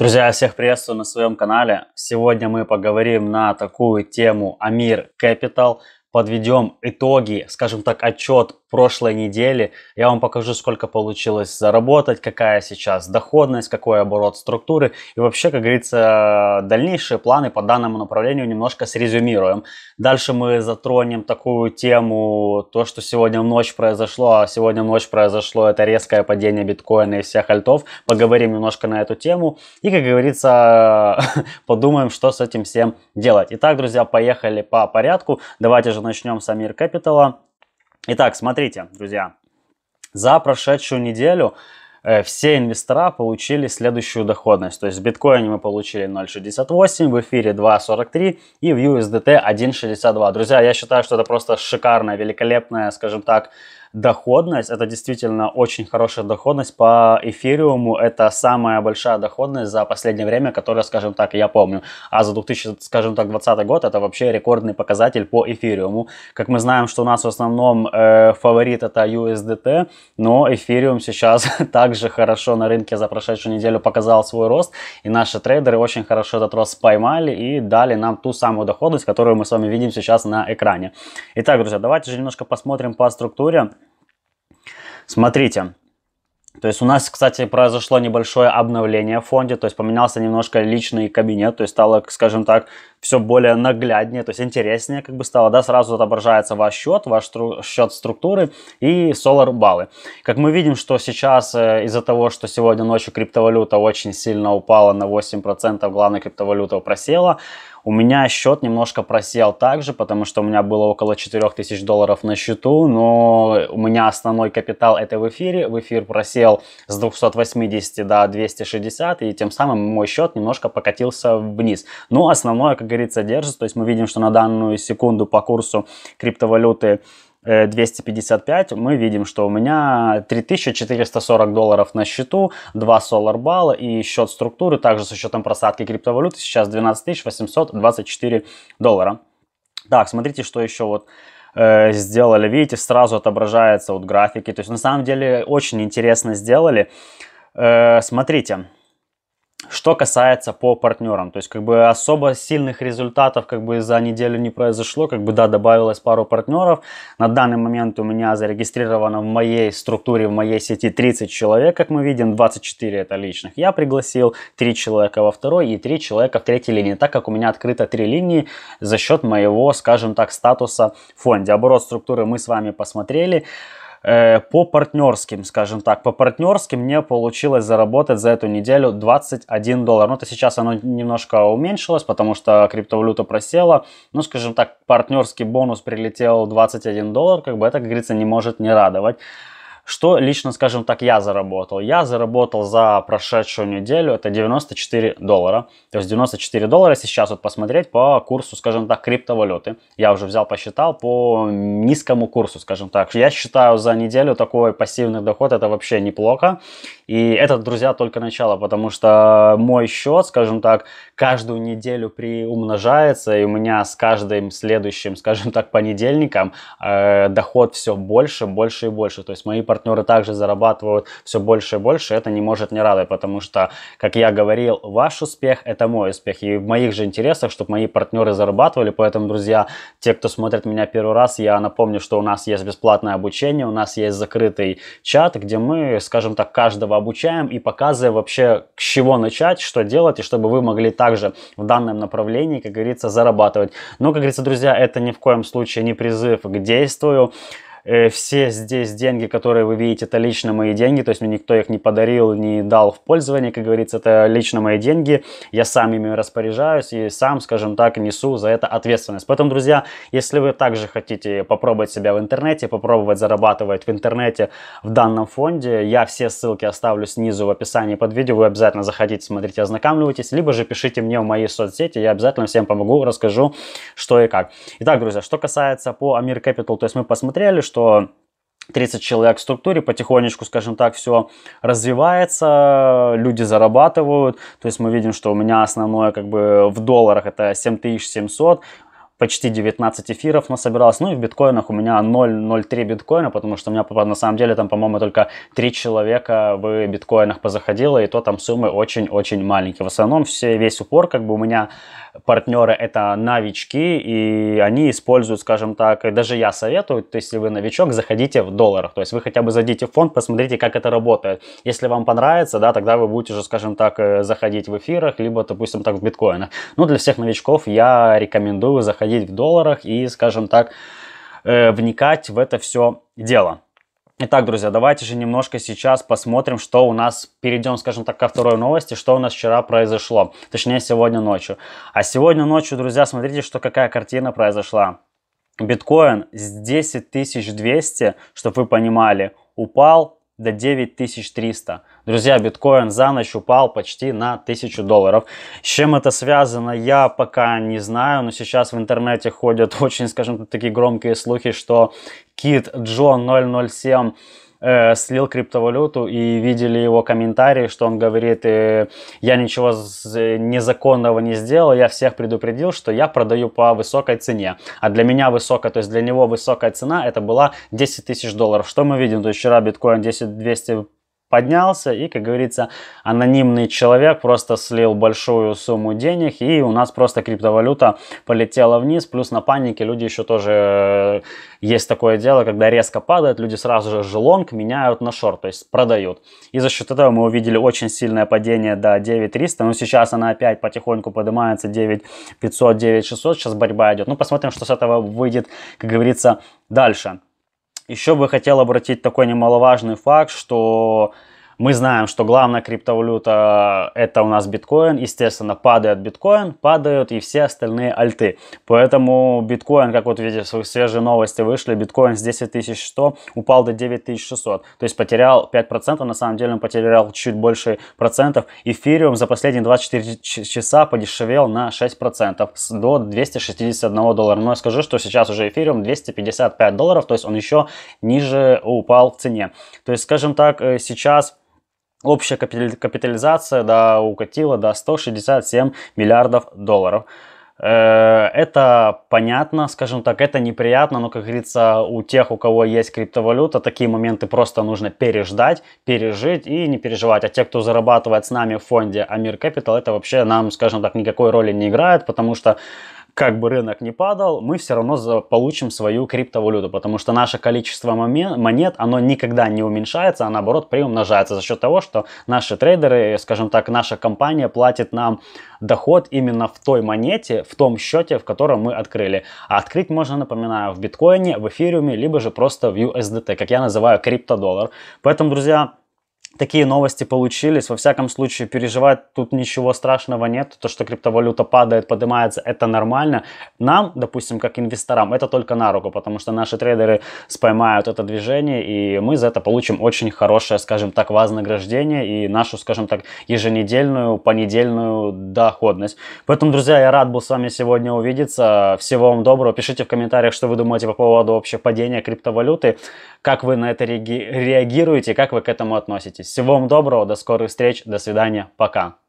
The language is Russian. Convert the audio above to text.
Друзья, всех приветствую на своем канале. Сегодня мы поговорим на такую тему Амир Capital – подведем итоги, скажем так, отчет прошлой недели. Я вам покажу, сколько получилось заработать, какая сейчас доходность, какой оборот структуры. И вообще, как говорится, дальнейшие планы по данному направлению немножко срезюмируем. Дальше мы затронем такую тему, то, что сегодня в ночь произошло. А сегодня в ночь произошло это резкое падение биткоина и всех альтов. Поговорим немножко на эту тему. И, как говорится, подумаем, что с этим всем делать. Итак, друзья, поехали по порядку. Давайте же же начнем с Амир капитала. Итак, смотрите, друзья, за прошедшую неделю э, все инвестора получили следующую доходность. То есть в биткоине мы получили 0.68, в эфире 2.43 и в USDT 1.62. Друзья, я считаю, что это просто шикарная, великолепная, скажем так, доходность, это действительно очень хорошая доходность по эфириуму, это самая большая доходность за последнее время, которая, скажем так, я помню. А за 2000, скажем так, 2020 год это вообще рекордный показатель по эфириуму. Как мы знаем, что у нас в основном э, фаворит это USDT, но эфириум сейчас также хорошо на рынке за прошедшую неделю показал свой рост, и наши трейдеры очень хорошо этот рост поймали и дали нам ту самую доходность, которую мы с вами видим сейчас на экране. Итак, друзья, давайте же немножко посмотрим по структуре Смотрите. То есть у нас, кстати, произошло небольшое обновление в фонде, то есть поменялся немножко личный кабинет, то есть стало, скажем так, все более нагляднее, то есть интереснее как бы стало, да, сразу отображается ваш счет, ваш стру счет структуры и Solar баллы. Как мы видим, что сейчас э, из-за того, что сегодня ночью криптовалюта очень сильно упала на 8%, главная криптовалюта просела, у меня счет немножко просел также, потому что у меня было около 4000 долларов на счету, но у меня основной капитал это в эфире. В эфир просел с 280 до 260, и тем самым мой счет немножко покатился вниз. Но ну, основное, как говорится, держится. То есть мы видим, что на данную секунду по курсу криптовалюты 255, э, мы видим, что у меня 3440 долларов на счету, 2 Solar балла и счет структуры, также с учетом просадки криптовалюты, сейчас 12824 доллара. Так, смотрите, что еще вот э, сделали. Видите, сразу отображается вот графики. То есть на самом деле очень интересно сделали. Э, смотрите. Смотрите. Что касается по партнерам, то есть как бы особо сильных результатов как бы за неделю не произошло, как бы да, добавилось пару партнеров. На данный момент у меня зарегистрировано в моей структуре, в моей сети 30 человек, как мы видим, 24 это личных. Я пригласил 3 человека во второй и 3 человека в третьей линии, так как у меня открыто 3 линии за счет моего, скажем так, статуса в фонде. Оборот структуры мы с вами посмотрели э, по партнерским, скажем так, по партнерским мне получилось заработать за эту неделю 21 доллар. Ну, это сейчас оно немножко уменьшилось, потому что криптовалюта просела. Ну, скажем так, партнерский бонус прилетел 21 доллар, как бы это, как говорится, не может не радовать. Что лично, скажем так, я заработал? Я заработал за прошедшую неделю, это 94 доллара. То есть 94 доллара сейчас вот посмотреть по курсу, скажем так, криптовалюты. Я уже взял, посчитал по низкому курсу, скажем так. Я считаю за неделю такой пассивный доход, это вообще неплохо. И это, друзья, только начало, потому что мой счет, скажем так, каждую неделю приумножается, и у меня с каждым следующим, скажем так, понедельником э, доход все больше, больше и больше. То есть мои партнеры также зарабатывают все больше и больше, это не может не радовать, потому что, как я говорил, ваш успех – это мой успех, и в моих же интересах, чтобы мои партнеры зарабатывали, поэтому, друзья, те, кто смотрит меня первый раз, я напомню, что у нас есть бесплатное обучение, у нас есть закрытый чат, где мы, скажем так, каждого обучаем и показываем вообще, с чего начать, что делать, и чтобы вы могли также в данном направлении, как говорится, зарабатывать. Но, как говорится, друзья, это ни в коем случае не призыв к действию, Э, все здесь деньги, которые вы видите, это лично мои деньги, то есть мне никто их не подарил, не дал в пользование, как говорится, это лично мои деньги, я сам ими распоряжаюсь и сам, скажем так, несу за это ответственность. Поэтому, друзья, если вы также хотите попробовать себя в интернете, попробовать зарабатывать в интернете в данном фонде, я все ссылки оставлю снизу в описании под видео, вы обязательно заходите, смотрите, ознакомьтесь, либо же пишите мне в мои соцсети, я обязательно всем помогу, расскажу, что и как. Итак, друзья, что касается по Амир Capital, то есть мы посмотрели, что 30 человек в структуре, потихонечку, скажем так, все развивается, люди зарабатывают, то есть мы видим, что у меня основное как бы в долларах это 7700, почти 19 эфиров насобиралось. Ну и в биткоинах у меня 0,03 биткоина, потому что у меня на самом деле там, по-моему, только 3 человека в биткоинах позаходило, и то там суммы очень-очень маленькие. В основном все, весь упор, как бы у меня партнеры это новички, и они используют, скажем так, даже я советую, то есть если вы новичок, заходите в долларах, то есть вы хотя бы зайдите в фонд, посмотрите, как это работает. Если вам понравится, да, тогда вы будете уже, скажем так, э, заходить в эфирах, либо, допустим, так в биткоинах. Ну, для всех новичков я рекомендую заходить заходить в долларах и, скажем так, э, вникать в это все дело. Итак, друзья, давайте же немножко сейчас посмотрим, что у нас, перейдем, скажем так, ко второй новости, что у нас вчера произошло, точнее сегодня ночью. А сегодня ночью, друзья, смотрите, что какая картина произошла. Биткоин с 10200, чтобы вы понимали, упал до 9300. Друзья, биткоин за ночь упал почти на 1000 долларов. С чем это связано, я пока не знаю, но сейчас в интернете ходят очень, скажем так, такие громкие слухи, что Кит Джон 007 э, слил криптовалюту и видели его комментарии, что он говорит, э, я ничего незаконного не сделал, я всех предупредил, что я продаю по высокой цене. А для меня высокая, то есть для него высокая цена, это была 10 тысяч долларов. Что мы видим? То есть вчера биткоин 10 200 поднялся, и, как говорится, анонимный человек просто слил большую сумму денег, и у нас просто криптовалюта полетела вниз, плюс на панике люди еще тоже э, есть такое дело, когда резко падает, люди сразу же желонг меняют на шорт, то есть продают. И за счет этого мы увидели очень сильное падение до 9300, но сейчас она опять потихоньку поднимается 9500, 9600, сейчас борьба идет. Ну, посмотрим, что с этого выйдет, как говорится, дальше. Еще бы хотел обратить такой немаловажный факт, что мы знаем, что главная криптовалюта э, это у нас биткоин. Естественно, падает биткоин, падают и все остальные альты. Поэтому биткоин, как вот видите, свежие новости вышли, биткоин с 10 тысяч 100 упал до 9600. То есть потерял 5%, на самом деле он потерял чуть больше процентов. Эфириум за последние 24 часа подешевел на 6% до 261 доллара. Но я скажу, что сейчас уже эфириум 255 долларов, то есть он еще ниже упал в цене. То есть, скажем так, э, сейчас Общая капитализация да, укатила до 167 миллиардов долларов. Э, это понятно, скажем так, это неприятно, но, как говорится, у тех, у кого есть криптовалюта, такие моменты просто нужно переждать, пережить и не переживать. А те, кто зарабатывает с нами в фонде Амир Capital, это вообще нам, скажем так, никакой роли не играет, потому что как бы рынок не падал, мы все равно получим свою криптовалюту, потому что наше количество монет, оно никогда не уменьшается, а наоборот приумножается за счет того, что наши трейдеры, скажем так, наша компания платит нам доход именно в той монете, в том счете, в котором мы открыли. А открыть можно, напоминаю, в биткоине, в эфириуме, либо же просто в USDT, как я называю криптодоллар. Поэтому, друзья, такие новости получились. Во всяком случае, переживать тут ничего страшного нет. То, что криптовалюта падает, поднимается, это нормально. Нам, допустим, как инвесторам, это только на руку, потому что наши трейдеры споймают это движение, и мы за это получим очень хорошее, скажем так, вознаграждение и нашу, скажем так, еженедельную, понедельную доходность. Поэтому, друзья, я рад был с вами сегодня увидеться. Всего вам доброго. Пишите в комментариях, что вы думаете по поводу вообще падения криптовалюты, как вы на это реагируете, как вы к этому относитесь. Всего вам доброго, до скорых встреч, до свидания, пока.